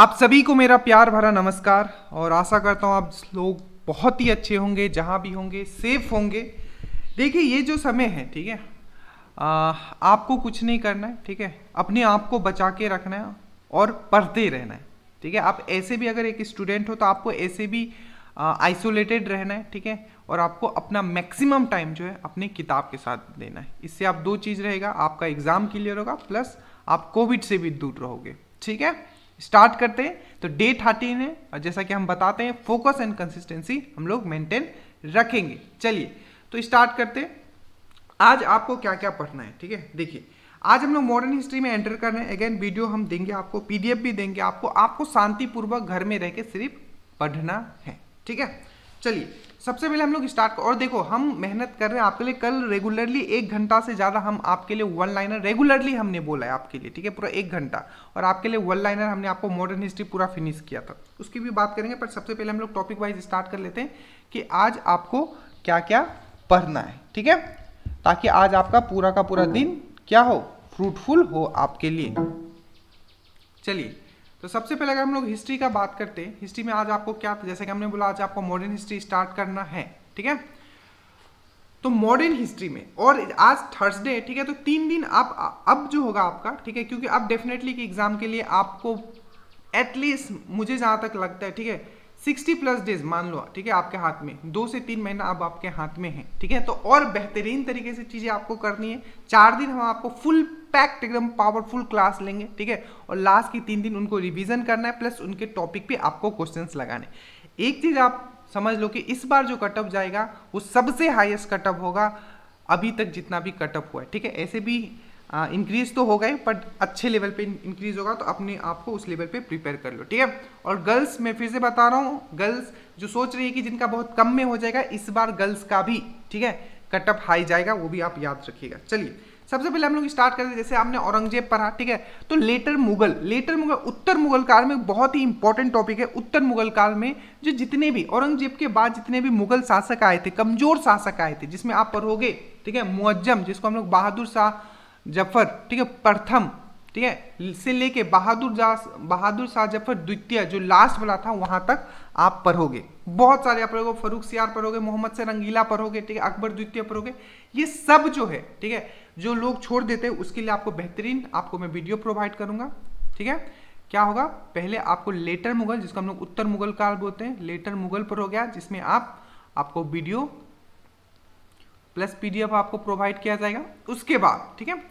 आप सभी को मेरा प्यार भरा नमस्कार और आशा करता हूँ आप लोग बहुत ही अच्छे होंगे जहाँ भी होंगे सेफ होंगे देखिए ये जो समय है ठीक है आपको कुछ नहीं करना है ठीक है अपने आप को बचा के रखना है और पढ़ते रहना है ठीक है आप ऐसे भी अगर एक स्टूडेंट हो तो आपको ऐसे भी आइसोलेटेड रहना है ठीक है और आपको अपना मैक्सिमम टाइम जो है अपने किताब के साथ देना है इससे आप दो चीज़ रहेगा आपका एग्ज़ाम क्लियर होगा प्लस आप कोविड से भी दूर रहोगे ठीक है स्टार्ट करते हैं तो डे थर्टीन है और जैसा कि हम बताते हैं फोकस एंड कंसिस्टेंसी हम लोग मेंटेन रखेंगे चलिए तो स्टार्ट करते आज आपको क्या क्या पढ़ना है ठीक है देखिए आज हम लोग मॉडर्न हिस्ट्री में एंटर कर रहे हैं अगेन वीडियो हम देंगे आपको पीडीएफ भी देंगे आपको आपको शांतिपूर्वक घर में रह के सिर्फ पढ़ना है ठीक है चलिए सबसे पहले हम लोग स्टार्ट और देखो हम मेहनत कर रहे हैं आपके लिए कल रेगुलरली एक घंटा से ज़्यादा हम आपके लिए वन लाइनर रेगुलरली हमने बोला है आपके लिए ठीक है पूरा एक घंटा और आपके लिए वन लाइनर हमने आपको मॉडर्न हिस्ट्री पूरा फिनिश किया था उसकी भी बात करेंगे पर सबसे पहले हम लोग टॉपिक वाइज स्टार्ट कर लेते हैं कि आज आपको क्या क्या पढ़ना है ठीक है ताकि आज आपका पूरा का पूरा हम्म। दिन क्या हो फ्रूटफुल हो आपके लिए चलिए तो सबसे पहले अगर हम लोग हिस्ट्री का बात करते हैं हिस्ट्री में आज आपको क्या जैसे कि हमने बोला आज आपको मॉडर्न हिस्ट्री स्टार्ट करना है ठीक है तो मॉडर्न हिस्ट्री में और आज थर्सडे ठीक है तो तीन दिन आप अब जो होगा आपका ठीक है क्योंकि अब डेफिनेटली कि एग्ज़ाम के लिए आपको एटलीस्ट मुझे जहाँ तक लगता है ठीक है सिक्सटी प्लस डेज मान लो ठीक है आपके हाथ में दो से तीन महीना अब आपके हाथ में है ठीक है तो और बेहतरीन तरीके से चीज़ें आपको करनी है चार दिन हम आपको फुल पैक्ट एकदम पावरफुल क्लास लेंगे ठीक है और लास्ट की तीन दिन उनको रिविजन करना है प्लस उनके टॉपिक पर आपको क्वेश्चन लगाने एक चीज़ आप समझ लो कि इस बार जो कटअप जाएगा वो सबसे हाइएस्ट कटअप होगा अभी तक जितना भी कटअप हुआ है ठीक है ऐसे भी इंक्रीज तो हो गए बट अच्छे लेवल पे इंक्रीज होगा तो अपने आप को उस लेवल पे प्रिपेयर कर लो ठीक है और गर्ल्स मैं फिर से बता रहा हूँ गर्ल्स जो सोच रही है कि जिनका बहुत कम में हो जाएगा इस बार गर्ल्स का भी ठीक है कटअप हाई जाएगा वो भी आप याद रखिएगा चलिए सबसे पहले हम लोग स्टार्ट करते हैं जैसे आपने औरंगजेब पढ़ा ठीक है तो लेटर मुगल लेटर मुगल उत्तर मुगल काल में बहुत ही इंपॉर्टेंट टॉपिक है उत्तर मुगल काल में जो जितने भी औरंगजेब के बाद जितने भी मुगल शासक आए थे कमजोर शासक आए थे जिसमें आप पढ़ोगे ठीक है मुअज्जम जिसको हम लोग बहादुर शाह जफर ठीक है प्रथम ठीक है से लेके बहादुर बहादुर शाह जफर द्वितीय जो लास्ट वाला था वहां तक आप पढ़ोगे बहुत सारे आप पढ़ोगे फरूख सियार पढ़ोगे मोहम्मद से रंगीला पढ़ोगे ठीक है अकबर द्वितीय पढ़ोगे ये सब जो है ठीक है जो लोग छोड़ देते हैं उसके लिए आपको बेहतरीन आपको मैं वीडियो प्रोवाइड करूंगा ठीक है क्या होगा पहले आपको लेटर मुगल जिसको हम लोग उत्तर मुगल काल बोलते हैं लेटर मुगल पर हो गया जिसमें आप आपको वीडियो प्लस पीडीएफ आपको प्रोवाइड किया जाएगा उसके बाद ठीक है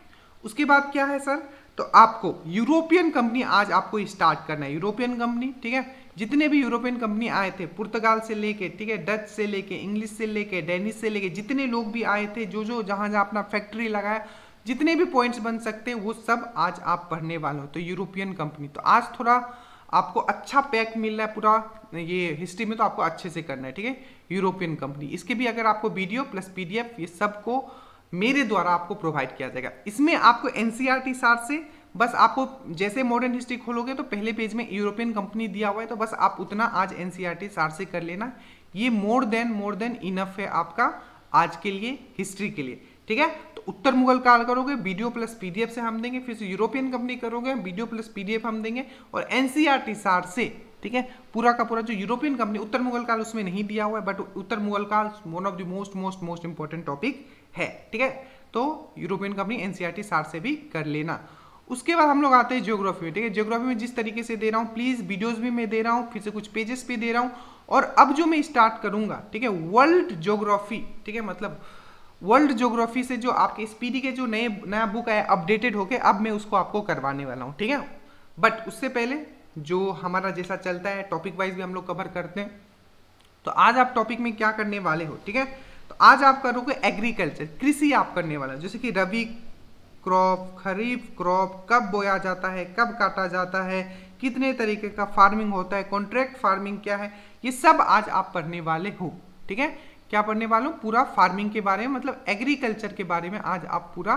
उसके बाद क्या है सर तो आपको यूरोपियन कंपनी आज आपको स्टार्ट करना है यूरोपियन कंपनी ठीक है जितने भी यूरोपियन कंपनी आए थे पुर्तगाल से लेके ठीक है डच से लेके इंग्लिश से लेके डेनिश से लेके जितने लोग भी आए थे जो जो जहाँ जहाँ अपना फैक्ट्री लगाया जितने भी पॉइंट्स बन सकते हैं वो सब आज आप पढ़ने वाले हो तो यूरोपियन कंपनी तो आज थोड़ा आपको अच्छा पैक मिल रहा है पूरा ये हिस्ट्री में तो आपको अच्छे से करना है ठीक है यूरोपियन कंपनी इसके भी अगर आपको वीडियो प्लस पीडीएफ ये सबको मेरे द्वारा आपको प्रोवाइड किया जाएगा इसमें आपको एनसीआरटी सार से बस आपको जैसे मॉडर्न हिस्ट्री खोलोगे तो पहले पेज में यूरोपियन कंपनी दिया हुआ है तो बस आप उतना आज एन e सार से कर लेना ये more than more than enough है आपका आज के लिए हिस्ट्री के लिए ठीक है तो उत्तर मुगल काल करोगे वीडियो प्लस पीडीएफ से हम देंगे फिर से यूरोपियन कंपनी करोगे वीडियो प्लस पीडीएफ हम देंगे और टी e सार से ठीक है पूरा का पूरा जो यूरोपियन कंपनी उत्तर मुगल काल उसमें नहीं दिया हुआ है बट उत्तर मुगल काल one of the most most most important topic है ठीक है तो यूरोपियन कंपनी एनसीआरटी सार से भी कर लेना उसके बाद हम लोग आते हैं ज्योग्राफी में ठीक है जियोग्राफी में जिस तरीके से दे रहा हूँ प्लीज़ वीडियोज़ भी मैं दे रहा हूँ फिर से कुछ पेजेस भी दे रहा हूँ और अब जो मैं स्टार्ट करूँगा ठीक है वर्ल्ड ज्योग्राफी ठीक है मतलब वर्ल्ड ज्योग्राफी से जो आपके स्पीडी के जो नए नया बुक आया अपडेटेड होके अब मैं उसको आपको करवाने वाला हूँ ठीक है बट उससे पहले जो हमारा जैसा चलता है टॉपिक वाइज भी हम लोग कवर करते हैं तो आज आप टॉपिक में क्या करने वाले हो ठीक है तो आज आप करोगे एग्रीकल्चर कृषि आप करने वाला जैसे कि रबी क्रॉप खरीफ क्रॉप कब बोया जाता है कब काटा जाता है कितने तरीके का फार्मिंग होता है कॉन्ट्रैक्ट फार्मिंग क्या है ये सब आज आप पढ़ने वाले हो ठीक है क्या पढ़ने वाले हो पूरा फार्मिंग के बारे में मतलब एग्रीकल्चर के बारे में आज आप पूरा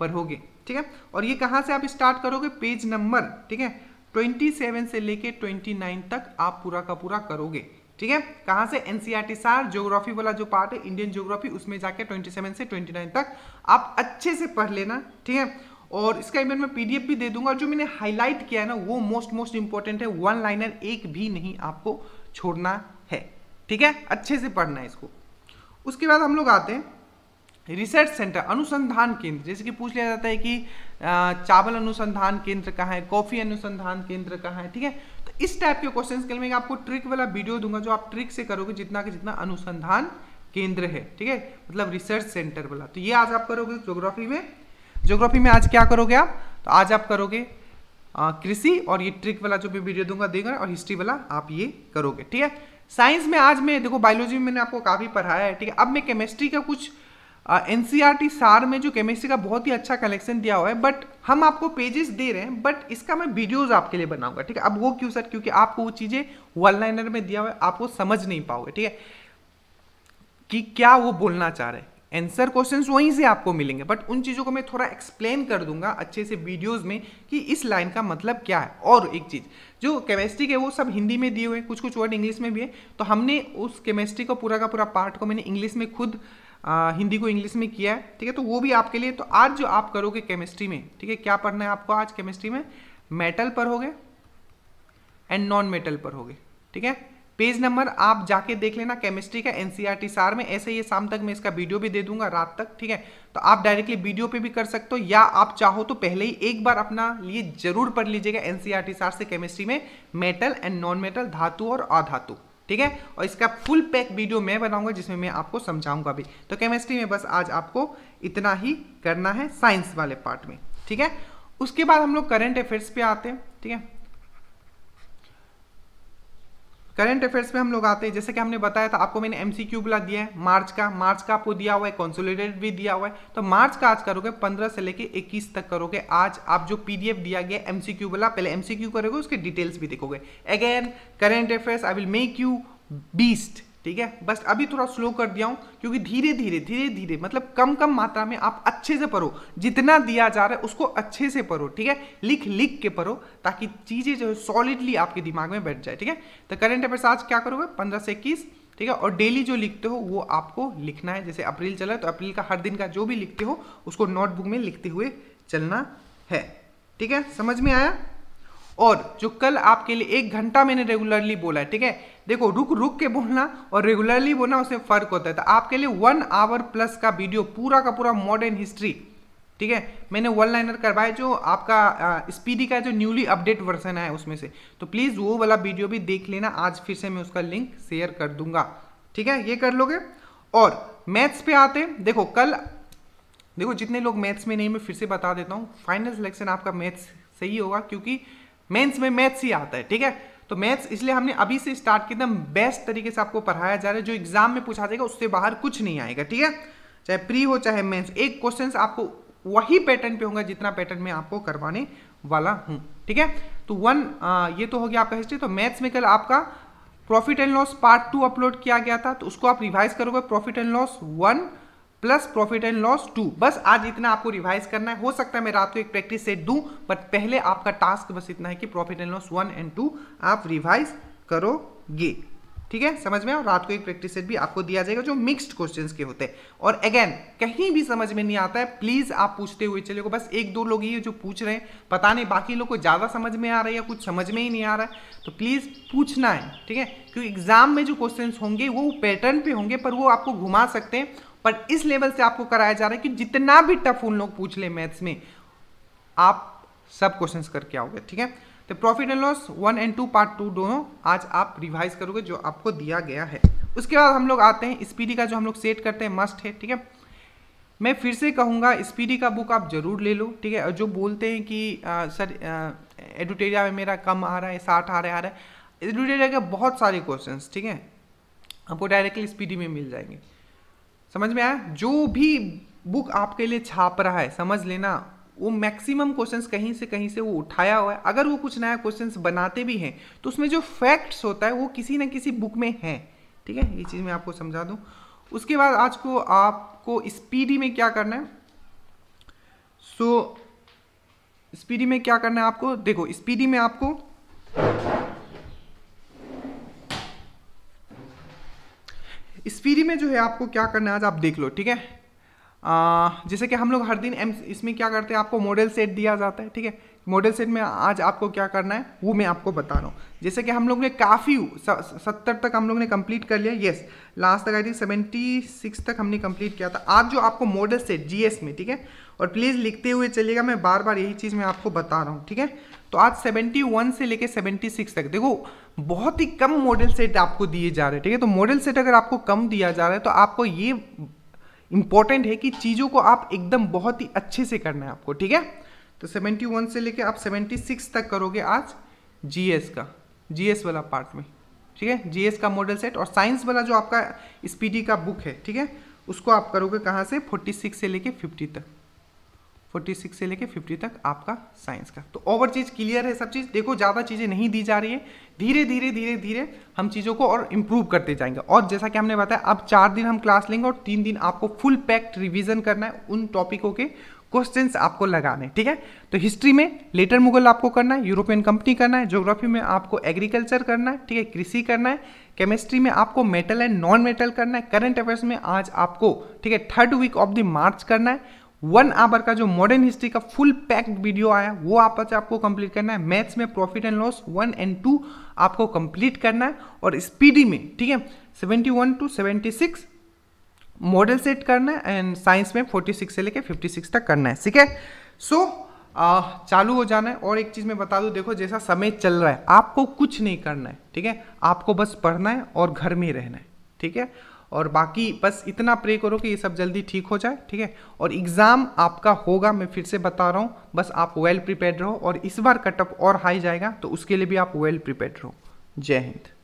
पढ़ोगे ठीक है और ये कहाँ से आप स्टार्ट करोगे पेज नंबर ठीक है 27 से लेके 29 तक आप पूरा का पूरा करोगे ठीक है कहां से एनसीआरटी e सार ज्योग्राफी वाला जो पार्ट है इंडियन ज्योग्राफी उसमें जाके 27 से 29 तक आप अच्छे से पढ़ लेना ठीक है और इसका इमेज मैं पीडीएफ भी दे दूंगा जो मैंने हाईलाइट किया है ना वो मोस्ट मोस्ट इंपॉर्टेंट है वन लाइनर एक भी नहीं आपको छोड़ना है ठीक है अच्छे से पढ़ना है इसको उसके बाद हम लोग आते हैं रिसर्च सेंटर अनुसंधान केंद्र जैसे कि पूछ लिया जाता है कि चावल अनुसंधान केंद्र कहाँ है कॉफ़ी अनुसंधान केंद्र कहाँ है ठीक है इस टाइप के क्वेश्चंस के लिए मैं आपको ट्रिक वाला वीडियो दूंगा जो आप ट्रिक से करोगे जितना के जितना अनुसंधान केंद्र है ठीक है मतलब रिसर्च सेंटर वाला तो ये आज आप करोगे ज्योग्राफी में ज्योग्राफी में आज क्या करोगे आप तो आज आप करोगे कृषि और ये ट्रिक वाला जो भी वीडियो दूंगा देगा और हिस्ट्री वाला आप ये करोगे ठीक है साइंस में आज मैं देखो बायोलॉजी में मैंने आपको काफ़ी पढ़ाया है ठीक है अब मैं केमिस्ट्री का कुछ एन टी e सार में जो केमिस्ट्री का बहुत ही अच्छा कलेक्शन दिया हुआ है बट हम आपको पेजेस दे रहे हैं बट इसका मैं वीडियोस आपके लिए बनाऊंगा ठीक है अब वो क्यों सर क्योंकि आपको वो चीज़ें वन लाइनर में दिया हुआ है आपको समझ नहीं पाओगे ठीक है कि क्या वो बोलना चाह रहे हैं एंसर क्वेश्चन वहीं से आपको मिलेंगे बट उन चीज़ों को मैं थोड़ा एक्सप्लेन कर दूंगा अच्छे से वीडियोज में कि इस लाइन का मतलब क्या है और एक चीज़ जो केमिस्ट्री के वो सब हिंदी में दिए हुए हैं कुछ कुछ वर्ड इंग्लिश में भी है तो हमने उस केमिस्ट्री को पूरा का पूरा पार्ट को मैंने इंग्लिश में खुद आ, हिंदी को इंग्लिश में किया है ठीक है तो वो भी आपके लिए तो आज जो आप करोगे केमिस्ट्री में ठीक है क्या पढ़ना है आपको आज केमिस्ट्री में मेटल पर पढ़ोगे एंड नॉन मेटल पर पढ़ोगे ठीक है पेज नंबर आप जाके देख लेना केमिस्ट्री का एनसीईआरटी e सार में ऐसे ये शाम तक मैं इसका वीडियो भी दे दूंगा रात तक ठीक है तो आप डायरेक्टली वीडियो पे भी कर सकते हो या आप चाहो तो पहले ही एक बार अपना लिए जरूर पढ़ लीजिएगा एनसीईआरटी e सार से केमिस्ट्री में मेटल एंड नॉन मेटल धातु और अधातु ठीक है और इसका फुल पैक वीडियो मैं बनाऊंगा जिसमें मैं आपको समझाऊंगा भी तो केमिस्ट्री में बस आज आपको इतना ही करना है साइंस वाले पार्ट में ठीक है उसके बाद हम लोग करंट अफेयर्स पे आते हैं ठीक है करंट अफेयर्स में हम लोग आते हैं जैसे कि हमने बताया था आपको मैंने एमसीक्यू बुला दिया है मार्च का मार्च का आपको दिया हुआ है कंसोलिडेटेड भी दिया हुआ है तो मार्च का आज करोगे 15 से लेके 21 तक करोगे आज आप जो पीडीएफ दिया गया एमसीक्यू वाला पहले एमसीक्यू करोगे उसके डिटेल्स भी देखोगे again current affairs I will make you beast ठीक है बस अभी थोड़ा स्लो कर दिया हूं क्योंकि धीरे धीरे धीरे धीरे मतलब कम कम मात्रा में आप अच्छे से पढ़ो जितना दिया जा रहा है उसको अच्छे से पढ़ो ठीक है लिख लिख के पढ़ो ताकि चीज़ें जो है सॉलिडली आपके दिमाग में बैठ जाए ठीक है तो करेंट अफेयर्स आज क्या करोगे पंद्रह से इक्कीस ठीक है और डेली जो लिखते हो वो आपको लिखना है जैसे अप्रैल चला है तो अप्रैल का हर दिन का जो भी लिखते हो उसको नोटबुक में लिखते हुए चलना है ठीक है समझ में आया और जो कल आपके लिए एक घंटा मैंने रेगुलरली बोला है ठीक है देखो रुक रुक के बोलना और रेगुलरली बोलना उसमें फ़र्क होता है तो आपके लिए वन आवर प्लस का वीडियो पूरा का पूरा मॉडर्न हिस्ट्री ठीक है मैंने वन लाइनर करवाया जो आपका स्पीडी का जो न्यूली अपडेट वर्जन है उसमें से तो प्लीज़ वो वाला वीडियो भी देख लेना आज फिर से मैं उसका लिंक शेयर कर दूंगा ठीक है ये कर लोगे और मैथ्स पे आते हैं देखो कल देखो जितने लोग मैथ्स में नहीं मैं फिर से बता देता हूँ फाइनल सिलेक्शन आपका मैथ्स सही होगा क्योंकि मेंस में मैथ्स ही आता है ठीक है तो मैथ्स इसलिए हमने अभी से स्टार्ट किया एकदम बेस्ट तरीके से आपको पढ़ाया जा रहा है जो एग्जाम में पूछा जाएगा उससे बाहर कुछ नहीं आएगा ठीक है चाहे प्री हो चाहे मेंस एक क्वेश्चन आपको वही पैटर्न पे होगा जितना पैटर्न में आपको करवाने वाला हूं ठीक है तो वन आ, ये तो हो गया आपका हिस्ट्री तो मैथ्स में कल आपका profit and loss part two upload किया गया था तो उसको आप रिवाइज करोगे profit and loss one plus profit and loss two बस आज इतना आपको रिवाइज करना है हो सकता है मैं रात को एक प्रैक्टिस सेट दूं बट पहले आपका टास्क बस इतना है कि profit and loss one and two आप रिवाइज करोगे ठीक है समझ में और रात को एक प्रैक्टिस सेट भी आपको दिया जाएगा जो मिक्स्ड क्वेश्चंस के होते हैं और अगेन कहीं भी समझ में नहीं आता है प्लीज़ आप पूछते हुए चले बस एक दो लोग ही जो पूछ रहे हैं पता नहीं बाकी लोग को ज़्यादा समझ में आ रहा है या कुछ समझ में ही नहीं आ रहा है तो प्लीज़ पूछना है ठीक है क्योंकि एग्जाम में जो क्वेश्चन होंगे वो पैटर्न पर होंगे पर वो आपको घुमा सकते हैं पर इस लेवल से आपको कराया जा रहा है कि जितना भी टफ उन लोग पूछ ले मैथ्स में आप सब क्वेश्चंस करके आओगे ठीक है तो profit and loss one and two part two दोनों आज आप रिवाइज करोगे जो आपको दिया गया है उसके बाद हम लोग आते हैं स्पीडी का जो हम लोग सेट करते हैं मस्ट है ठीक है मैं फिर से कहूँगा स्पीडी का बुक आप जरूर ले लो ठीक है और जो बोलते हैं कि आ, सर एडुटेरिया में मेरा कम आ रहा है साठ आ रहा है आ रहा है एडुटेरिया के बहुत सारे क्वेश्चन ठीक है आपको डायरेक्टली स्पीडी में मिल जाएंगे समझ में आया जो भी बुक आपके लिए छाप रहा है समझ लेना वो मैक्सिमम क्वेश्चंस कहीं से कहीं से वो उठाया हुआ है अगर वो कुछ नया क्वेश्चंस बनाते भी हैं तो उसमें जो फैक्ट्स होता है वो किसी ना किसी बुक में है ठीक है ये चीज़ मैं आपको समझा दूँ उसके बाद आज को आपको स्पीडी में क्या करना है सो so, स्पीडी में क्या करना है आपको देखो स्पीडी में आपको स्पीडी में जो है आपको क्या करना है आज आप देख लो ठीक है जैसे कि हम लोग हर दिन एम इसमें क्या करते हैं आपको मॉडल सेट दिया जाता है ठीक है मॉडल सेट में आज आपको क्या करना है वो मैं आपको बता रहा हूँ जैसे कि हम लोग ने काफ़ी सत्तर तक हम लोग ने कंप्लीट कर लिया यस लास्ट तक आई थिंक सेवेंटी सिक्स तक हमने कंप्लीट किया था आज जो आपको मॉडल सेट जीएस में ठीक है और प्लीज़ लिखते हुए चलिएगा मैं बार बार यही चीज़ मैं आपको बता रहा हूँ ठीक है तो आज सेवेंटी से लेकर सेवेंटी तक देखो बहुत ही कम मॉडल सेट आपको दिए जा रहे हैं ठीक है तो मॉडल सेट अगर आपको कम दिया जा रहा है तो आपको ये इंपॉर्टेंट है कि चीज़ों को आप एकदम बहुत ही अच्छे से करना है आपको ठीक है तो 71 से लेके आप 76 तक करोगे आज जीएस का जीएस वाला पार्ट में ठीक है जीएस का मॉडल सेट और साइंस वाला जो आपका स्पीडी का बुक है ठीक है उसको आप करोगे कहाँ से 46 से लेके 50 तक 46 से लेके 50 तक आपका साइंस का तो ओवर चीज़ क्लियर है सब चीज़ देखो ज़्यादा चीज़ें नहीं दी जा रही है धीरे धीरे धीरे धीरे हम चीज़ों को और इम्प्रूव करते जाएंगे और जैसा कि हमने बताया अब चार दिन हम क्लास लेंगे और तीन दिन आपको फुल पैक्ड रिविजन करना है उन टॉपिकों के क्वेश्चंस आपको लगाने ठीक है तो हिस्ट्री में लेटर मुगल आपको करना है यूरोपियन कंपनी करना है ज्योग्राफी में आपको एग्रीकल्चर करना है ठीक है कृषि करना है केमिस्ट्री में आपको मेटल एंड नॉन मेटल करना है करंट अफेयर्स में आज आपको ठीक है third week of the March करना है वन आवर का जो मॉडर्न हिस्ट्री का फुल पैक्ड वीडियो आया वो आप आपको कंप्लीट करना है मैथ्स में profit and loss one and two आपको कंप्लीट करना है और स्पीडी में ठीक है seventy one to seventy six model set करना है एंड साइंस में फोर्टी सिक्स से लेकर फिफ्टी सिक्स तक करना है ठीक है सो चालू हो जाना है और एक चीज़ मैं बता दूँ देखो जैसा समय चल रहा है आपको कुछ नहीं करना है ठीक है आपको बस पढ़ना है और घर में ही रहना है ठीक है और बाकी बस इतना प्रे करो कि ये सब जल्दी ठीक हो जाए ठीक है और एग्ज़ाम आपका होगा मैं फिर से बता रहा हूँ बस आप वेल प्रिपेयर रहो और इस बार कटअप और हाई जाएगा तो उसके लिए भी आप वेल प्रिपेयर रहो जय हिंद